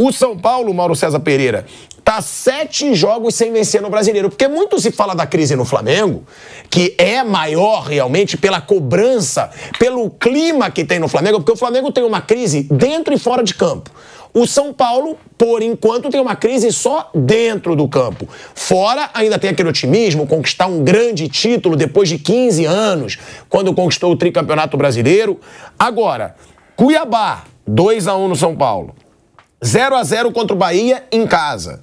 O São Paulo, Mauro César Pereira, tá sete jogos sem vencer no brasileiro. Porque muito se fala da crise no Flamengo, que é maior realmente pela cobrança, pelo clima que tem no Flamengo, porque o Flamengo tem uma crise dentro e fora de campo. O São Paulo, por enquanto, tem uma crise só dentro do campo. Fora, ainda tem aquele otimismo, conquistar um grande título depois de 15 anos, quando conquistou o tricampeonato brasileiro. Agora, Cuiabá, 2 a 1 no São Paulo. 0 a 0 contra o Bahia em casa.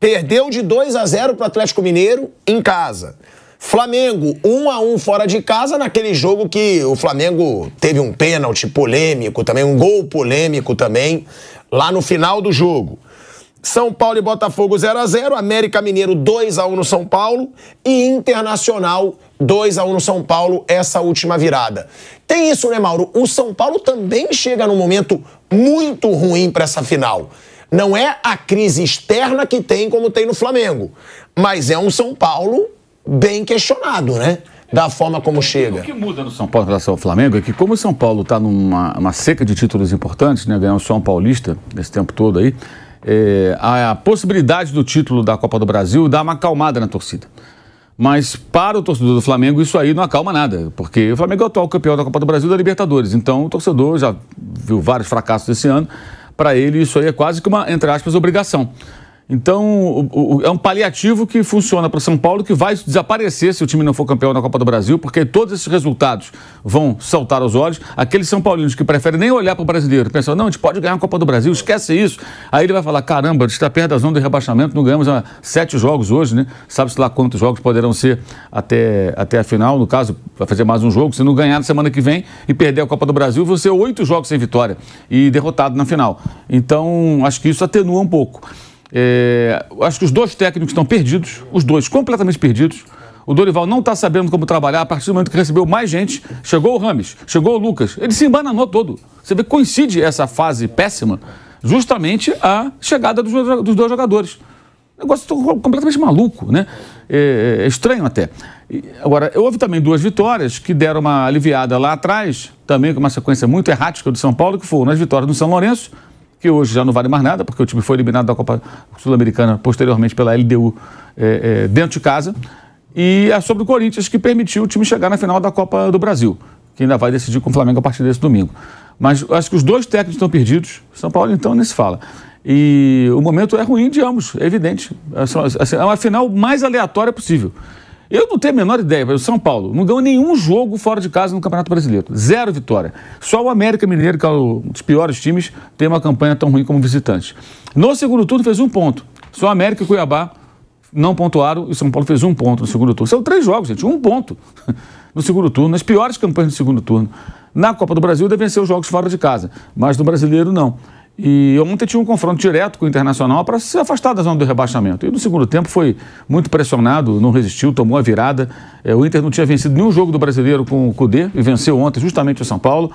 Perdeu de 2 a 0 para o Atlético Mineiro em casa. Flamengo 1 a 1 fora de casa naquele jogo que o Flamengo teve um pênalti polêmico também, um gol polêmico também lá no final do jogo. São Paulo e Botafogo 0 a 0, América Mineiro 2 a 1 no São Paulo e Internacional 2 a 1 no São Paulo essa última virada. Tem isso, né, Mauro? O São Paulo também chega num momento muito ruim para essa final. Não é a crise externa que tem como tem no Flamengo, mas é um São Paulo bem questionado, né? da forma como chega. O que muda no São Paulo em relação ao Flamengo é que, como o São Paulo está numa seca de títulos importantes, né, ganhou o São Paulista esse tempo todo aí, é, a possibilidade do título da Copa do Brasil dá uma acalmada na torcida. Mas para o torcedor do Flamengo, isso aí não acalma nada, porque o Flamengo é o atual campeão da Copa do Brasil da Libertadores. Então o torcedor já viu vários fracassos esse ano. Para ele, isso aí é quase que uma, entre aspas, obrigação. Então, o, o, é um paliativo que funciona para São Paulo, que vai desaparecer se o time não for campeão na Copa do Brasil, porque todos esses resultados vão saltar aos olhos. Aqueles São Paulinos que preferem nem olhar para o brasileiro, pensam, não, a gente pode ganhar a Copa do Brasil, esquece isso. Aí ele vai falar, caramba, a gente está perto da zona de rebaixamento, não ganhamos sete jogos hoje, né? Sabe-se lá quantos jogos poderão ser até, até a final, no caso, vai fazer mais um jogo. Se não ganhar na semana que vem e perder a Copa do Brasil, você oito jogos sem vitória e derrotado na final. Então, acho que isso atenua um pouco. É, acho que os dois técnicos estão perdidos, os dois completamente perdidos. O Dorival não está sabendo como trabalhar a partir do momento que recebeu mais gente. Chegou o Rames, chegou o Lucas. Ele se embananou todo. Você vê que coincide essa fase péssima justamente a chegada dos, dos dois jogadores. Negócio completamente maluco, né? É, é estranho até. E, agora, houve também duas vitórias que deram uma aliviada lá atrás, também com uma sequência muito errática do São Paulo, que foram as vitórias do São Lourenço que hoje já não vale mais nada, porque o time foi eliminado da Copa Sul-Americana posteriormente pela LDU é, é, dentro de casa, e é sobre o Corinthians que permitiu o time chegar na final da Copa do Brasil, que ainda vai decidir com o Flamengo a partir desse domingo. Mas acho que os dois técnicos estão perdidos, São Paulo então nem se fala. E o momento é ruim de ambos, é evidente. É, assim, é uma final mais aleatória possível. Eu não tenho a menor ideia, o São Paulo não ganhou nenhum jogo fora de casa no Campeonato Brasileiro. Zero vitória. Só o América Mineiro, que é um dos piores times, tem uma campanha tão ruim como visitante. No segundo turno fez um ponto. Só o América e Cuiabá não pontuaram e o São Paulo fez um ponto no segundo turno. São três jogos, gente, um ponto no segundo turno, nas piores campanhas do segundo turno. Na Copa do Brasil deve vencer os jogos fora de casa, mas no brasileiro não. E ontem tinha um confronto direto com o Internacional para se afastar da zona do rebaixamento. E no segundo tempo foi muito pressionado, não resistiu, tomou a virada. É, o Inter não tinha vencido nenhum jogo do brasileiro com o Cudê e venceu ontem justamente o São Paulo.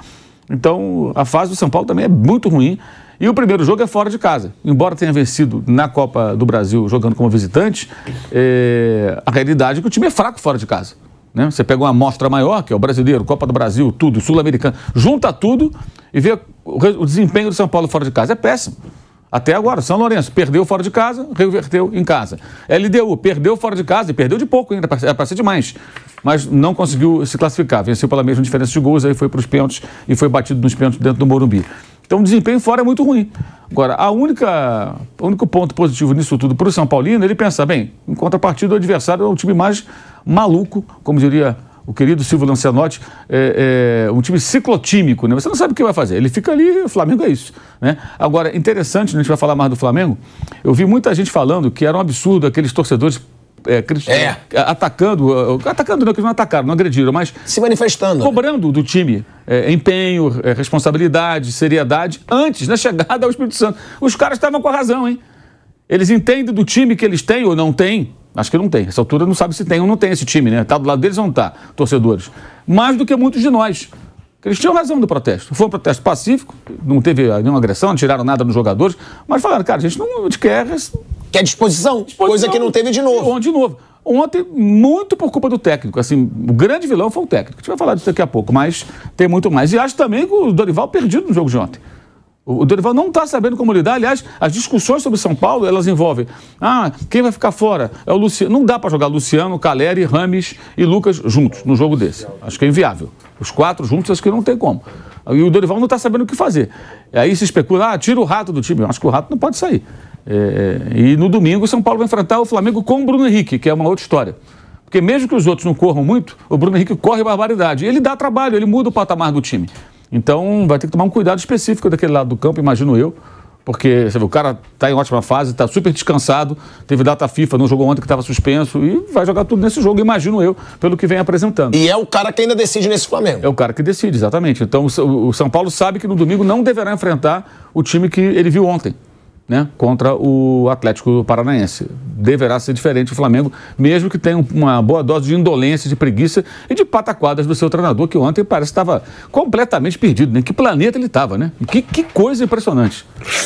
Então a fase do São Paulo também é muito ruim. E o primeiro jogo é fora de casa. Embora tenha vencido na Copa do Brasil jogando como visitante, é... a realidade é que o time é fraco fora de casa. Né? Você pega uma amostra maior, que é o brasileiro, Copa do Brasil, tudo, sul-americano, junta tudo e vê o desempenho do São Paulo fora de casa é péssimo. Até agora, São Lourenço perdeu fora de casa, reverteu em casa. LDU perdeu fora de casa e perdeu de pouco ainda, era para ser demais. Mas não conseguiu se classificar, venceu pela mesma diferença de gols, aí foi para os pênaltis e foi batido nos pênaltis dentro do Morumbi. Então o desempenho fora é muito ruim. Agora, a única, o único ponto positivo nisso tudo para o São Paulino, ele pensa, bem, em contrapartida o adversário é o time mais maluco, como diria o querido Silvio Lancianotti, é, é, um time ciclotímico, né? Você não sabe o que vai fazer. Ele fica ali, o Flamengo é isso. Né? Agora, interessante, né? a gente vai falar mais do Flamengo. Eu vi muita gente falando que era um absurdo aqueles torcedores é, é. é. atacando, é, atacando não, que não atacaram, não agrediram, mas... Se manifestando. Né? Cobrando do time é, empenho, é, responsabilidade, seriedade, antes, na né, chegada ao Espírito Santo. Os caras estavam com a razão, hein? Eles entendem do time que eles têm ou não têm, Acho que não tem. Essa altura não sabe se tem ou não tem esse time, né? Tá do lado deles ou não tá, torcedores. Mais do que muitos de nós. Eles tinham razão do protesto. Foi um protesto pacífico, não teve ah, nenhuma agressão, não tiraram nada nos jogadores, mas falaram, cara, a gente não a gente quer. Quer disposição, disposição, coisa que não teve de novo. De novo. Ontem, muito por culpa do técnico. Assim, o grande vilão foi o técnico. A gente vai falar disso daqui a pouco, mas tem muito mais. E acho também que o Dorival perdido no jogo de ontem. O Dorival não está sabendo como lidar. Aliás, as discussões sobre São Paulo, elas envolvem. Ah, quem vai ficar fora? É o Luciano. Não dá para jogar Luciano, Caleri, Rames e Lucas juntos no jogo desse. Acho que é inviável. Os quatro juntos, acho que não tem como. E o Dorival não está sabendo o que fazer. Aí se especula, ah, tira o rato do time. Eu acho que o rato não pode sair. É, é... E no domingo, o São Paulo vai enfrentar o Flamengo com o Bruno Henrique, que é uma outra história. Porque mesmo que os outros não corram muito, o Bruno Henrique corre barbaridade. Ele dá trabalho, ele muda o patamar do time. Então vai ter que tomar um cuidado específico daquele lado do campo, imagino eu, porque o cara está em ótima fase, está super descansado, teve data FIFA, não jogou ontem que estava suspenso e vai jogar tudo nesse jogo, imagino eu, pelo que vem apresentando. E é o cara que ainda decide nesse Flamengo. É o cara que decide, exatamente. Então o São Paulo sabe que no domingo não deverá enfrentar o time que ele viu ontem né, contra o Atlético Paranaense. Deverá ser diferente o Flamengo, mesmo que tenha uma boa dose de indolência, de preguiça e de pataquadas do seu treinador, que ontem parece que estava completamente perdido. Né? Que planeta ele estava, né? Que, que coisa impressionante.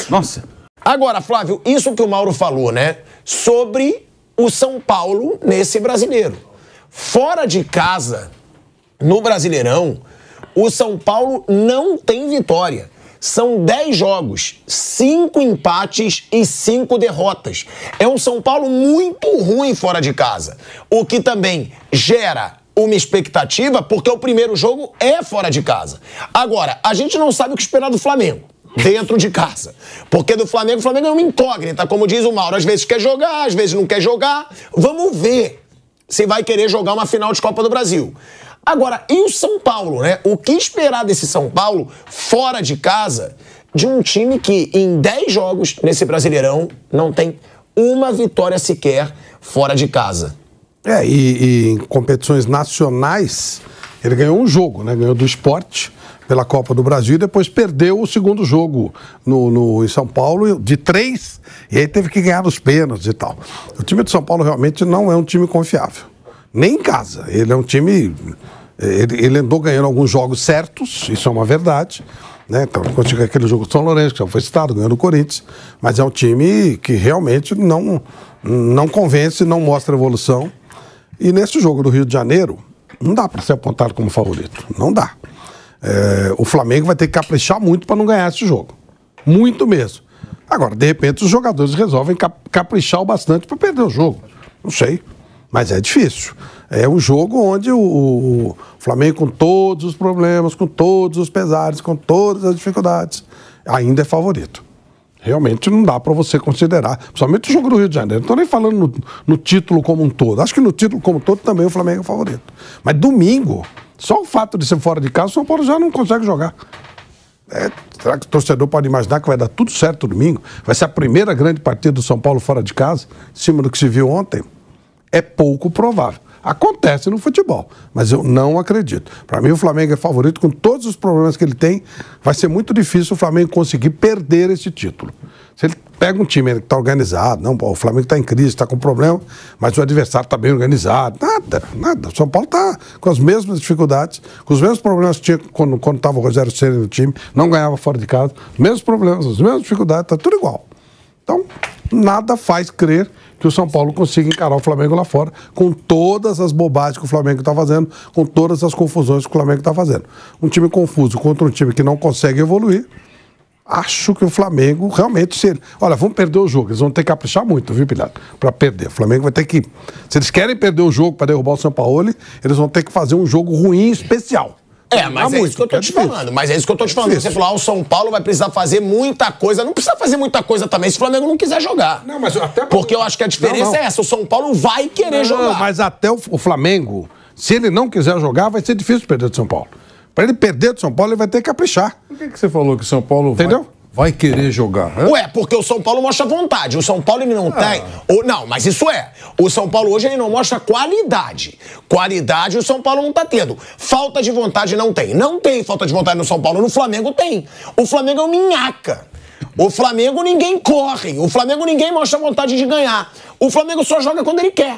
Nossa. Agora, Flávio, isso que o Mauro falou, né? Sobre o São Paulo nesse brasileiro. Fora de casa, no Brasileirão, o São Paulo não tem vitória. São 10 jogos, 5 empates e 5 derrotas. É um São Paulo muito ruim fora de casa, o que também gera uma expectativa, porque o primeiro jogo é fora de casa. Agora, a gente não sabe o que esperar do Flamengo dentro de casa. Porque do Flamengo, o Flamengo é uma incógnita, como diz o Mauro. Às vezes quer jogar, às vezes não quer jogar. Vamos ver se vai querer jogar uma final de Copa do Brasil. Agora, e o São Paulo, né? O que esperar desse São Paulo fora de casa de um time que em 10 jogos nesse Brasileirão não tem uma vitória sequer fora de casa? É, e, e em competições nacionais, ele ganhou um jogo, né? Ganhou do esporte pela Copa do Brasil e depois perdeu o segundo jogo no, no, em São Paulo de três, e aí teve que ganhar os pênaltis e tal. O time do São Paulo realmente não é um time confiável nem em casa. Ele é um time. Ele, ele andou ganhando alguns jogos certos, isso é uma verdade. Né? Então, continua aquele jogo do São Lourenço, que já foi citado, ganhando o Corinthians, mas é um time que realmente não, não convence, não mostra evolução. E nesse jogo do Rio de Janeiro, não dá para ser apontado como favorito. Não dá. É, o Flamengo vai ter que caprichar muito para não ganhar esse jogo. Muito mesmo. Agora, de repente, os jogadores resolvem caprichar o bastante para perder o jogo. Não sei. Mas é difícil. É um jogo onde o, o Flamengo, com todos os problemas, com todos os pesares, com todas as dificuldades, ainda é favorito. Realmente não dá para você considerar, principalmente o jogo do Rio de Janeiro. Não estou nem falando no, no, título como um todo. Acho que no título como um todo também o Flamengo é favorito. Mas domingo, só o fato de ser fora de casa, o São Paulo já não consegue jogar. É, será que o torcedor pode imaginar que vai dar tudo certo domingo? Vai ser a primeira grande partida do São Paulo fora de casa, em cima do que se viu ontem? é pouco provável. Acontece no futebol, mas eu não acredito. Para mim, o Flamengo é favorito com todos os problemas que ele tem. Vai ser muito difícil o Flamengo conseguir perder esse título. Se ele pega um time que está organizado, não, o Flamengo está em crise, está com problema, mas o adversário está bem organizado. Nada, nada. O São Paulo está com as mesmas dificuldades, com os mesmos problemas que tinha quando estava o Rogério Ceni no time, não ganhava fora de casa, mesmos problemas, as mesmas dificuldades, está tudo igual. Então, nada faz crer que o São Paulo consiga encarar o Flamengo lá fora, com todas as bobagens que o Flamengo está fazendo, com todas as confusões que o Flamengo está fazendo. Um time confuso contra um time que não consegue evoluir. Acho que o Flamengo realmente, se ele... Olha, vão perder o jogo. Eles vão ter que caprichar muito, viu, Pilar? Para perder. O Flamengo vai ter que. Se eles querem perder o jogo para derrubar o São Paulo, eles vão ter que fazer um jogo ruim especial. É, é, mas é isso que eu tô é te difícil. falando. Mas é isso que eu tô te é falando. Você falou, ah, o São Paulo vai precisar fazer muita coisa. Não precisa fazer muita coisa também se o Flamengo não quiser jogar. Não, mas até... Porque eu acho que a diferença não, não. é essa. O São Paulo vai querer não, jogar. Mas até o Flamengo, se ele não quiser jogar, vai ser difícil perder do São Paulo. Para ele perder do São Paulo, ele vai ter que caprichar. Por que, que você falou que o São Paulo Entendeu? Vai vai querer jogar. Hein? Ué, porque o São Paulo mostra vontade. O São Paulo ele não ah. tem. O, não, mas isso é. O São Paulo hoje ele não mostra qualidade. Qualidade o São Paulo não tá tendo. Falta de vontade não tem. Não tem falta de vontade no São Paulo. No Flamengo tem. O Flamengo é um minhaca. O Flamengo ninguém corre. O Flamengo ninguém mostra vontade de ganhar. O Flamengo só joga quando ele quer.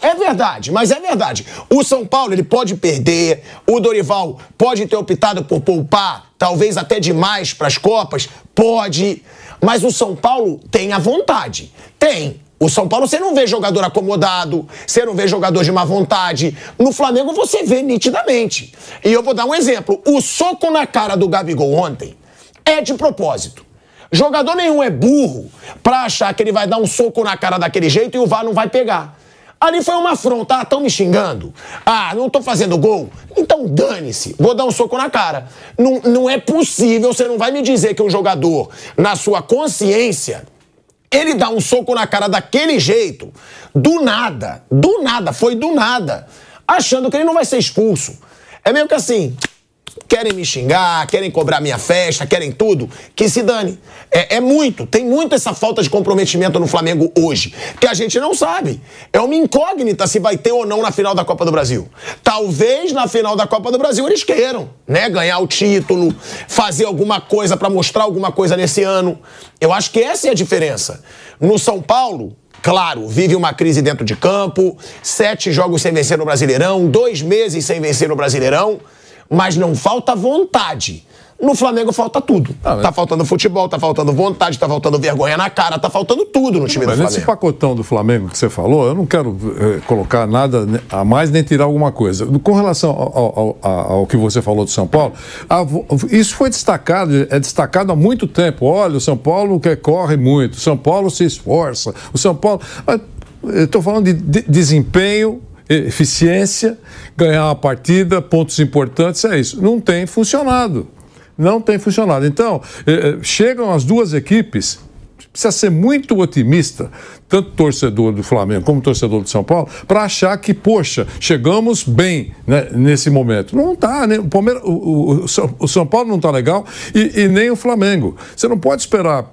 É verdade, mas é verdade. O São Paulo ele pode perder, o Dorival pode ter optado por poupar talvez até demais para as Copas? Pode. Mas o São Paulo tem a vontade. Tem. O São Paulo você não vê jogador acomodado, você não vê jogador de má vontade. No Flamengo você vê nitidamente. E eu vou dar um exemplo. O soco na cara do Gabigol ontem é de propósito. Jogador nenhum é burro para achar que ele vai dar um soco na cara daquele jeito e o VAR não vai pegar. Ali foi uma afronta. Ah, estão me xingando. Ah, não estou fazendo gol. Então dane-se. Vou dar um soco na cara. Não, não é possível. Você não vai me dizer que um jogador, na sua consciência, ele dá um soco na cara daquele jeito, do nada. Do nada. Foi do nada. Achando que ele não vai ser expulso. É meio que assim. Querem me xingar, querem cobrar minha festa, querem tudo, que se dane. É, é, muito, tem muito essa falta de comprometimento no Flamengo hoje, que a gente não sabe. É uma incógnita se vai ter ou não na final da Copa do Brasil. Talvez na final da Copa do Brasil eles queiram, né? Ganhar o título, fazer alguma coisa para mostrar alguma coisa nesse ano. Eu acho que essa é a diferença. No São Paulo, claro, vive uma crise dentro de campo, sete jogos sem vencer no Brasileirão, dois meses sem vencer no Brasileirão mas não falta vontade. No Flamengo falta tudo. Ah, mas... Tá faltando futebol, tá faltando vontade, tá faltando vergonha na cara, tá faltando tudo no time não, do mas Flamengo. Mas esse pacotão do Flamengo que você falou, eu não quero eh, colocar nada a mais nem tirar alguma coisa. Com relação ao, ao, ao, ao que você falou do São Paulo, a, isso foi destacado, é destacado há muito tempo. Olha, o São Paulo que corre muito, o São Paulo se esforça, o São Paulo. Ah, eu estou falando de, de desempenho eficiência, ganhar uma partida, pontos importantes, é isso. Não tem funcionado. Não tem funcionado. Então, eh, eh chegam as duas equipes, precisa ser muito otimista, tanto torcedor do Flamengo como torcedor do São Paulo, para achar que, poxa, chegamos bem né, nesse momento. Não está, né? o, Palmeiras, o, o, o São Paulo não está legal e, e nem o Flamengo. Você não pode esperar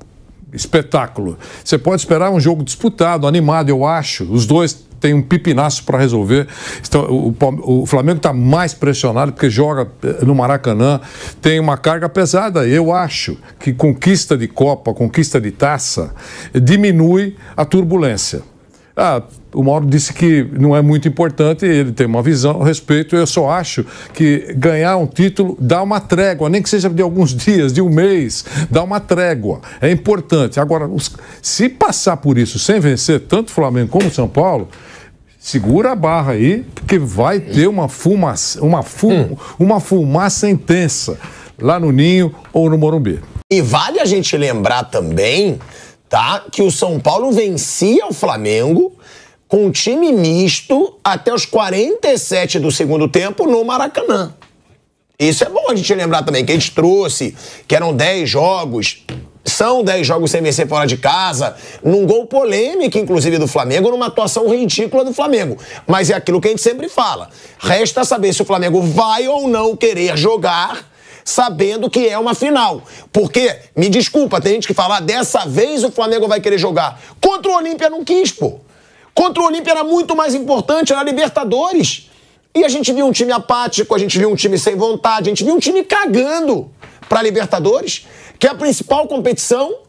espetáculo. Você pode esperar um jogo disputado, animado, eu acho. Os dois tem um pipinaço para resolver. Então, o, o, Flamengo está mais pressionado porque joga eh, no Maracanã, tem uma carga pesada. Eu acho que conquista de Copa, conquista de taça, diminui a turbulência. Ah, o Mauro disse que não é muito importante, ele tem uma visão a respeito. Eu só acho que ganhar um título dá uma trégua, nem que seja de alguns dias, de um mês, dá uma trégua. É importante. Agora, se passar por isso sem vencer tanto Flamengo como São Paulo, segura a barra aí, porque vai ter uma fumaça, uma, fum, uma fumaça intensa lá no Ninho ou no Morumbi. E vale a gente lembrar também, tá, que o São Paulo vencia o Flamengo com time misto até os 47 do segundo tempo no Maracanã. Isso é bom a gente lembrar também, que a gente trouxe, que eram 10 jogos, são 10 jogos sem vencer fora de casa, num gol polêmico, inclusive, do Flamengo, numa atuação ridícula do Flamengo. Mas é aquilo que a gente sempre fala. Resta saber se o Flamengo vai ou não querer jogar sabendo que é uma final. Porque, me desculpa, tem gente que fala, ah, dessa vez o Flamengo vai querer jogar. Contra o Olímpia não quis, pô. Contra o Olímpia era muito mais importante, era Libertadores. E a gente viu um time apático, a gente viu um time sem vontade, a gente viu um time cagando para Libertadores que é a principal competição.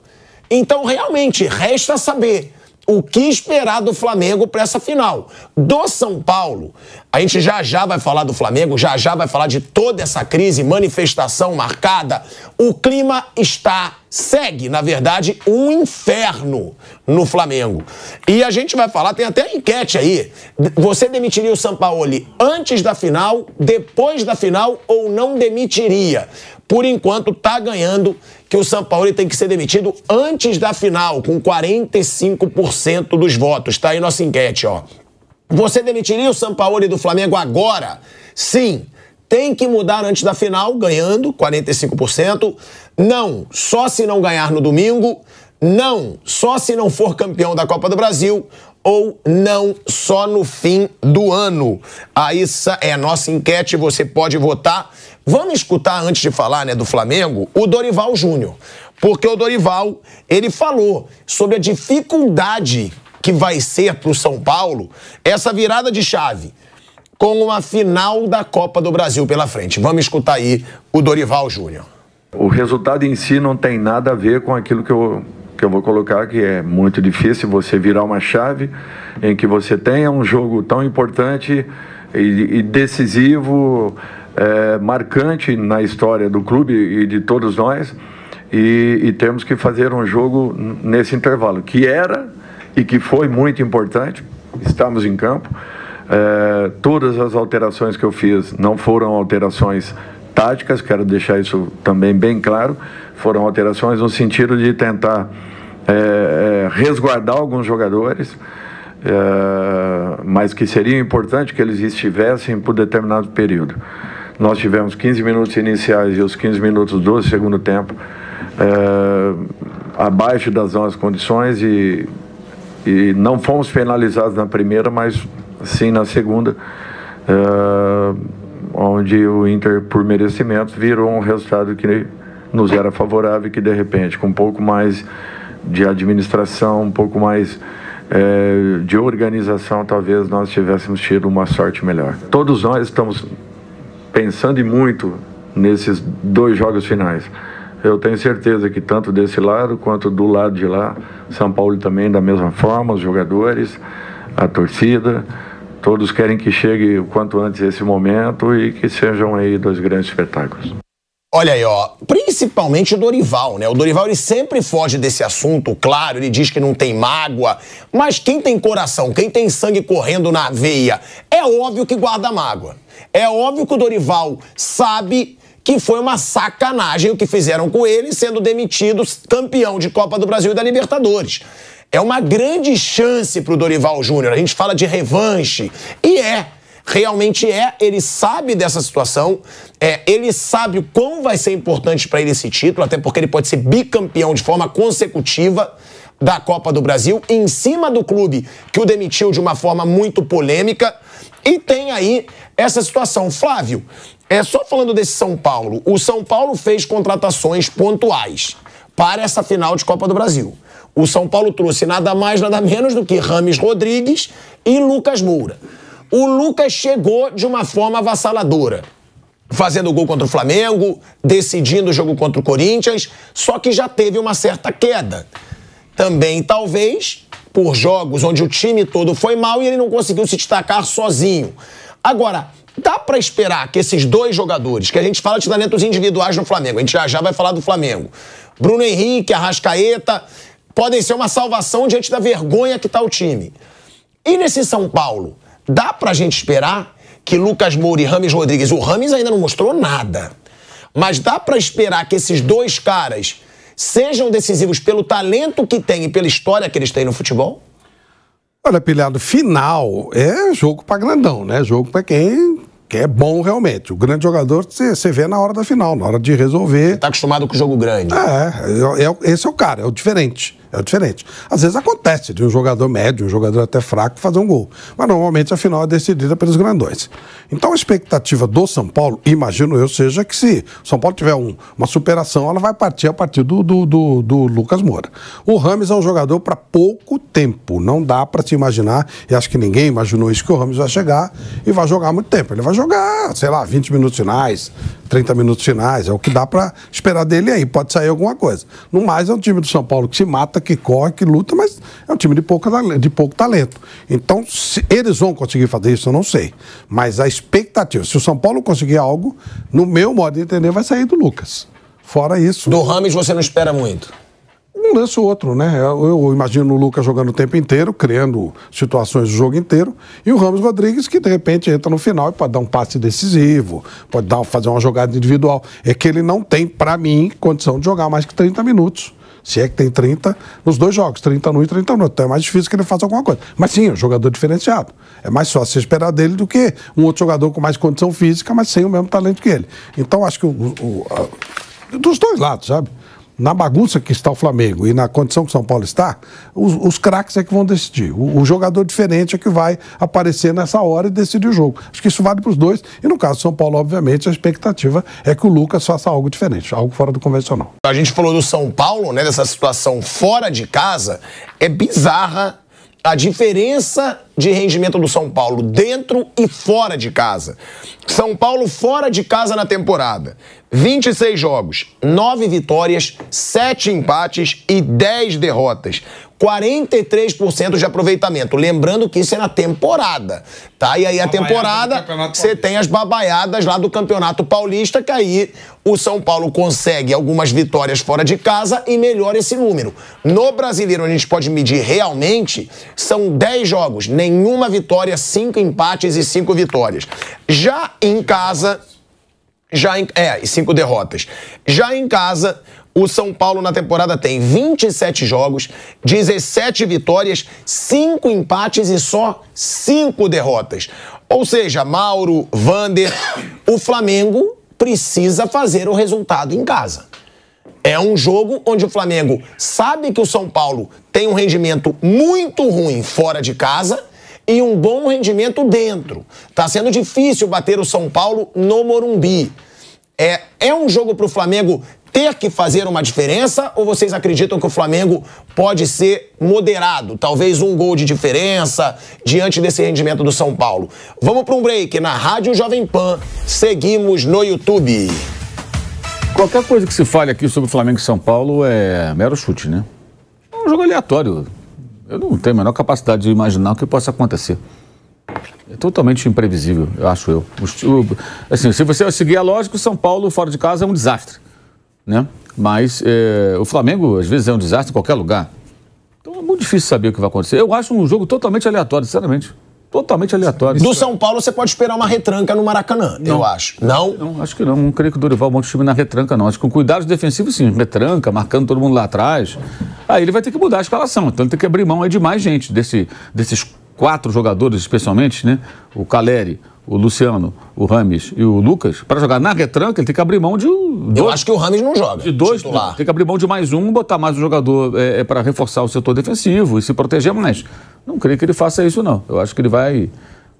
Então, realmente, resta saber o que esperar do Flamengo para essa final. Do São Paulo, a gente já já vai falar do Flamengo, já já vai falar de toda essa crise, manifestação marcada. O clima está segue, na verdade, um inferno no Flamengo. E a gente vai falar, tem até enquete aí. Você demitiria o Sampaoli antes da final, depois da final ou não demitiria? Por enquanto tá ganhando que o São Paulo tem que ser demitido antes da final, com 45% dos votos. Está aí nossa enquete, ó. Você demitiria o São Paulo do Flamengo agora? Sim. Tem que mudar antes da final, ganhando 45%. Não, só se não ganhar no domingo. Não, só se não for campeão da Copa do Brasil ou não só no fim do ano. Aí é a nossa enquete, você pode votar Vamos escutar, antes de falar né, do Flamengo, o Dorival Júnior. Porque o Dorival, ele falou sobre a dificuldade que vai ser para o São Paulo essa virada de chave com uma final da Copa do Brasil pela frente. Vamos escutar aí o Dorival Júnior. O resultado em si não tem nada a ver com aquilo que eu, que eu vou colocar, que é muito difícil você virar uma chave em que você tenha um jogo tão importante e, e decisivo é, marcante na história do clube e de todos nós. E, e temos que fazer um jogo nesse intervalo, que era e que foi muito importante. Estamos em campo. É, todas as alterações que eu fiz não foram alterações táticas, quero deixar isso também bem claro. Foram alterações no sentido de tentar é, é, resguardar alguns jogadores, é, mas que seria importante que eles estivessem por determinado período. Nós tivemos 15 minutos iniciais e os 15 minutos do segundo tempo é, abaixo das nossas condições e, e não fomos penalizados na primeira, mas sim na segunda, é, onde o Inter, por merecimento, virou um resultado que nos era favorável e que, de repente, com um pouco mais de administração, um pouco mais é, de organização, talvez nós tivéssemos tido uma sorte melhor. Todos nós estamos pensando muito nesses dois jogos finais. Eu tenho certeza que tanto desse lado quanto do lado de lá, São Paulo também da mesma forma, os jogadores, a torcida, todos querem que chegue o quanto antes esse momento e que sejam aí dois grandes espetáculos. Olha aí, ó, principalmente o Dorival, né? O Dorival ele sempre foge desse assunto, claro, ele diz que não tem mágoa, mas quem tem coração, quem tem sangue correndo na veia, é óbvio que guarda mágoa. É óbvio que o Dorival sabe que foi uma sacanagem o que fizeram com ele, sendo demitido campeão de Copa do Brasil e da Libertadores. É uma grande chance para o Dorival Júnior. A gente fala de revanche e é realmente é, ele sabe dessa situação, é, ele sabe o quão vai ser importante para ele esse título, até porque ele pode ser bicampeão de forma consecutiva da Copa do Brasil, em cima do clube que o demitiu de uma forma muito polêmica. E tem aí essa situação. Flávio, é só falando desse São Paulo. O São Paulo fez contratações pontuais para essa final de Copa do Brasil. O São Paulo trouxe nada mais, nada menos do que Rames Rodrigues e Lucas Moura. O Lucas chegou de uma forma avassaladora fazendo gol contra o Flamengo, decidindo o jogo contra o Corinthians, só que já teve uma certa queda. Também, talvez, por jogos onde o time todo foi mal e ele não conseguiu se destacar sozinho. Agora, dá para esperar que esses dois jogadores, que a gente fala de talentos individuais no Flamengo, a gente já já vai falar do Flamengo, Bruno Henrique, Arrascaeta, podem ser uma salvação diante da vergonha que está o time. E nesse São Paulo? Dá pra gente esperar que Lucas Moura e Rames Rodrigues, o Rames ainda não mostrou nada, mas dá pra esperar que esses dois caras sejam decisivos pelo talento que têm e pela história que eles têm no futebol? Olha, Pilhado, final é jogo para grandão, né? Jogo para quem, é bom realmente. O grande jogador você vê na hora da final, na hora de resolver. Você tá acostumado com o jogo grande. É, é, é, esse é o cara, é o diferente. É diferente. Às vezes acontece de um jogador médio, um jogador até fraco, fazer um gol. Mas normalmente a final é decidida pelos grandões. Então a expectativa do São Paulo, imagino eu, seja que se São Paulo tiver um, uma superação, ela vai partir a partir do, do, do, do Lucas Moura. O Rames é um jogador para pouco tempo. Não dá para se imaginar, e acho que ninguém imaginou isso, que o Rames vai chegar e vai jogar muito tempo. Ele vai jogar, sei lá, 20 minutos finais, 30 minutos finais, é o que dá para esperar dele aí, pode sair alguma coisa. No mais, é um time do São Paulo que se mata, que corre, que luta, mas é um time de, pouco de pouco talento. Então, se eles vão conseguir fazer isso, eu não sei. Mas a expectativa, se o São Paulo conseguir algo, no meu modo de entender, vai sair do Lucas. Fora isso. Do Rames você não espera muito? um lance ou outro, né? Eu, imagino o Lucas jogando o tempo inteiro, criando situações o jogo inteiro, e o Ramos Rodrigues que de repente entra no final e pode dar um passe decisivo, pode dar, fazer uma jogada individual. É que ele não tem, para mim, condição de jogar mais que 30 minutos. Se é que tem 30 nos dois jogos, 30 no e 30 no outro. Então é mais difícil que ele faça alguma coisa. Mas sim, é um jogador diferenciado. É mais fácil você esperar dele do que um outro jogador com mais condição física, mas sem o mesmo talento que ele. Então acho que o, o, o, dos dois lados, sabe? na bagunça que está o Flamengo e na condição que o São Paulo está, os, os craques é que vão decidir. O, o, jogador diferente é que vai aparecer nessa hora e decidir o jogo. Acho que isso vale para os dois. E no caso do São Paulo, obviamente, a expectativa é que o Lucas faça algo diferente, algo fora do convencional. A gente falou do São Paulo, né, dessa situação fora de casa. É bizarra a diferença de rendimento do São Paulo dentro e fora de casa. São Paulo fora de casa na temporada. 26 jogos, 9 vitórias, 7 empates e 10 derrotas. 43% de aproveitamento. Lembrando que isso é na temporada, tá? E aí a temporada você tem as babaiadas lá do Campeonato Paulista, que aí o São Paulo consegue algumas vitórias fora de casa e melhora esse número. No Brasileiro, a gente pode medir realmente, são 10 jogos, nenhuma vitória, 5 empates e 5 vitórias. Já em casa, já em, é, e cinco derrotas. Já em casa, o São Paulo na temporada tem 27 jogos, 17 vitórias, 5 empates e só 5 derrotas. Ou seja, Mauro, Vander, o Flamengo precisa fazer o resultado em casa. É um jogo onde o Flamengo sabe que o São Paulo tem um rendimento muito ruim fora de casa e um bom rendimento dentro. Tá sendo difícil bater o São Paulo no Morumbi. É, é um jogo para o Flamengo ter que fazer uma diferença ou vocês acreditam que o Flamengo pode ser moderado? Talvez um gol de diferença diante desse rendimento do São Paulo. Vamos para um break na Rádio Jovem Pan. Seguimos no YouTube. Qualquer coisa que se fale aqui sobre o Flamengo e São Paulo é mero chute, né? É um jogo aleatório. Eu não tenho a menor capacidade de imaginar o que possa acontecer. É totalmente imprevisível, eu acho eu. Assim, se você seguir a lógica, o São Paulo fora de casa é um desastre né? Mas é, o Flamengo, às vezes, é um desastre em qualquer lugar. Então é muito difícil saber o que vai acontecer. Eu acho um jogo totalmente aleatório, sinceramente. Totalmente aleatório. Do São Paulo você pode esperar uma retranca no Maracanã, não. eu acho. Não? não? Acho que não. Não creio que o Dorival monte o time na retranca, não. Acho que com cuidados defensivos, sim. Retranca, marcando todo mundo lá atrás. Aí ele vai ter que mudar a escalação. Então ele tem que abrir mão aí de mais gente, desse, desses quatro jogadores, especialmente, né? O Caleri, o Luciano, o Rames e o Lucas, para jogar na retranca, ele tem que abrir mão de. Dois, Eu acho que o Rames não joga. De dois, lá. tem que abrir mão de mais um, botar mais um jogador é, é para reforçar o setor defensivo e se proteger mais. Não creio que ele faça isso, não. Eu acho que ele vai,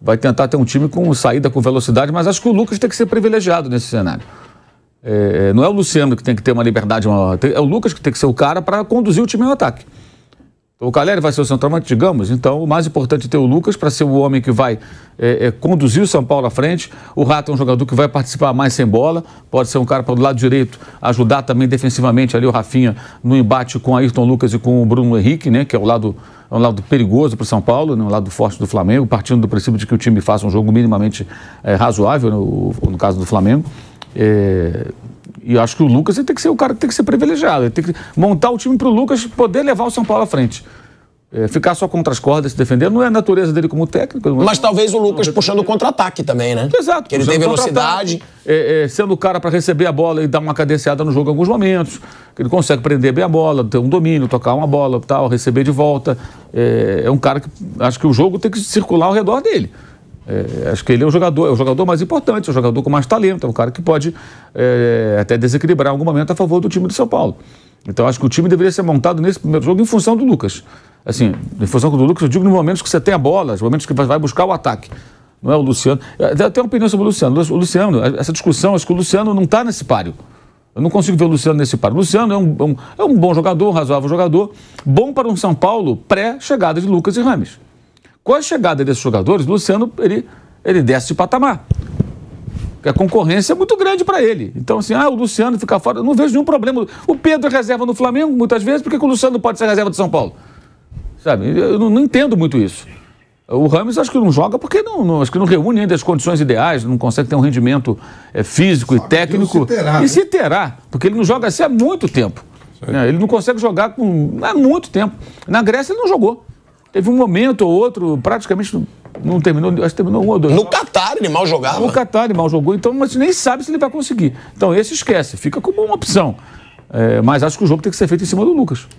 vai tentar ter um time com saída com velocidade, mas acho que o Lucas tem que ser privilegiado nesse cenário. É, é não é o Luciano que tem que ter uma liberdade maior, é o Lucas que tem que ser o cara para conduzir o time ao ataque. O Caleri vai ser o centroavante, digamos. Então, o mais importante é ter o Lucas para ser o homem que vai é, é, conduzir o São Paulo à frente. O Rato é um jogador que vai participar mais sem bola. Pode ser um cara para o lado direito ajudar também defensivamente ali o Rafinha no embate com Ayrton Lucas e com o Bruno Henrique, né? Que é o lado, é um lado perigoso para o São Paulo, né, um lado forte do Flamengo, partindo do princípio de que o time faça um jogo minimamente é, razoável, no, né, no, caso do Flamengo. É, e acho que o Lucas tem que ser o cara que tem que ser privilegiado. Ele tem que montar o time para o Lucas poder levar o São Paulo à frente. É, ficar só contra as cordas, se defender, não é a natureza dele como técnico. É? Mas talvez o Lucas puxando o contra-ataque também, né? Exato. Que ele tem velocidade. É, é, sendo o cara para receber a bola e dar uma cadenciada no jogo em alguns momentos. que Ele consegue prender bem a bola, ter um domínio, tocar uma bola, tal, receber de volta. É, é um cara que acho que o jogo tem que circular ao redor dele. É, acho que ele é o jogador, é o jogador mais importante, é o jogador com mais talento, é um cara que pode é, até desequilibrar em algum momento a favor do time de São Paulo. Então acho que o time deveria ser montado nesse primeiro jogo em função do Lucas. Assim, em função do Lucas, eu digo nos momentos que você tem a bola, nos momentos que vai buscar o ataque. Não é o Luciano. Eu tenho uma opinião sobre o Luciano. O Luciano, essa discussão, acho que o Luciano não está nesse páreo. Eu não consigo ver o Luciano nesse páreo. O Luciano é um, é um, é um bom jogador, um razoável jogador, bom para um São Paulo pré-chegada de Lucas e Rames. Com a chegada desses jogadores, Luciano ele, ele desce de patamar. A concorrência é muito grande para ele. Então, assim, ah, o Luciano fica fora, não vejo nenhum problema. O Pedro é reserva no Flamengo, muitas vezes, por que o Luciano pode ser reserva de São Paulo? Sabe? Eu não, não entendo muito isso. O Ramos acho que não joga porque não, não, acho que não reúne ainda as condições ideais, não consegue ter um rendimento é, físico e técnico. Se terá, e né? se terá, porque ele não joga assim há muito tempo. Né? Ele não consegue jogar com, há muito tempo. Na Grécia ele não jogou. Teve um momento ou outro, praticamente não terminou, acho que terminou um ou dois. No Catar ele mal jogava. No Catar ele mal jogou, então mas nem sabe se ele vai conseguir. Então esse esquece, fica como uma opção. É, mas acho que o jogo tem que ser feito em cima do Lucas.